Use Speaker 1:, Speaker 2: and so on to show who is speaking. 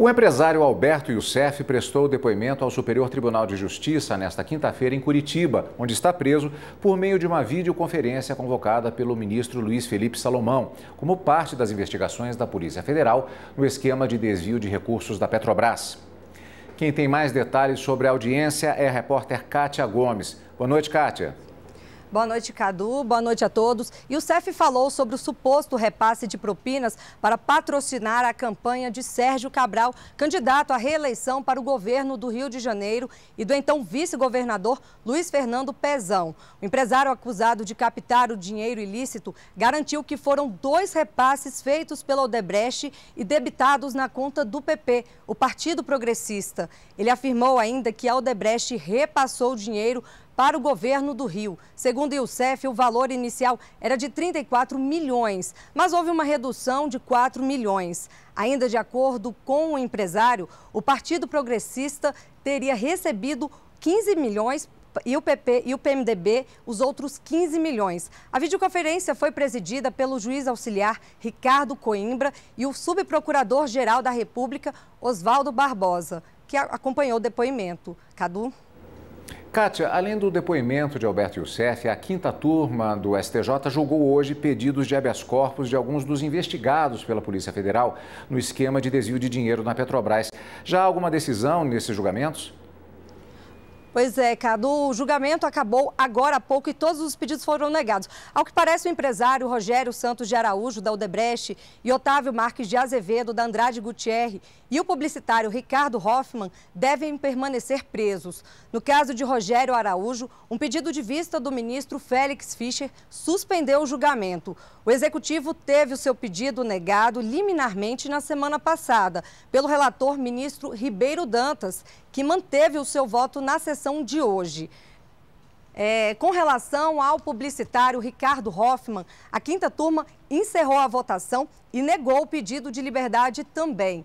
Speaker 1: O empresário Alberto Youssef prestou depoimento ao Superior Tribunal de Justiça nesta quinta-feira em Curitiba, onde está preso por meio de uma videoconferência convocada pelo ministro Luiz Felipe Salomão, como parte das investigações da Polícia Federal no esquema de desvio de recursos da Petrobras. Quem tem mais detalhes sobre a audiência é a repórter Kátia Gomes. Boa noite, Kátia.
Speaker 2: Boa noite, Cadu. Boa noite a todos. E o CEF falou sobre o suposto repasse de propinas para patrocinar a campanha de Sérgio Cabral, candidato à reeleição para o governo do Rio de Janeiro e do então vice-governador Luiz Fernando Pezão. O empresário acusado de captar o dinheiro ilícito garantiu que foram dois repasses feitos pela Odebrecht e debitados na conta do PP, o Partido Progressista. Ele afirmou ainda que a Odebrecht repassou o dinheiro para o governo do Rio. Segundo o IUCEF, o valor inicial era de 34 milhões, mas houve uma redução de 4 milhões. Ainda de acordo com o empresário, o Partido Progressista teria recebido 15 milhões e o PP e o PMDB os outros 15 milhões. A videoconferência foi presidida pelo juiz auxiliar Ricardo Coimbra e o subprocurador-geral da República, Oswaldo Barbosa, que acompanhou o depoimento. Cadu?
Speaker 1: Kátia, além do depoimento de Alberto Youssef, a quinta turma do STJ julgou hoje pedidos de habeas corpus de alguns dos investigados pela Polícia Federal no esquema de desvio de dinheiro na Petrobras. Já há alguma decisão nesses julgamentos?
Speaker 2: Pois é, Cadu, o julgamento acabou agora há pouco e todos os pedidos foram negados. Ao que parece, o empresário Rogério Santos de Araújo, da Odebrecht, e Otávio Marques de Azevedo, da Andrade Gutierre, e o publicitário Ricardo Hoffman devem permanecer presos. No caso de Rogério Araújo, um pedido de vista do ministro Félix Fischer suspendeu o julgamento. O executivo teve o seu pedido negado liminarmente na semana passada, pelo relator ministro Ribeiro Dantas, que manteve o seu voto na sessão de hoje. É, com relação ao publicitário Ricardo Hoffman, a quinta turma encerrou a votação e negou o pedido de liberdade também.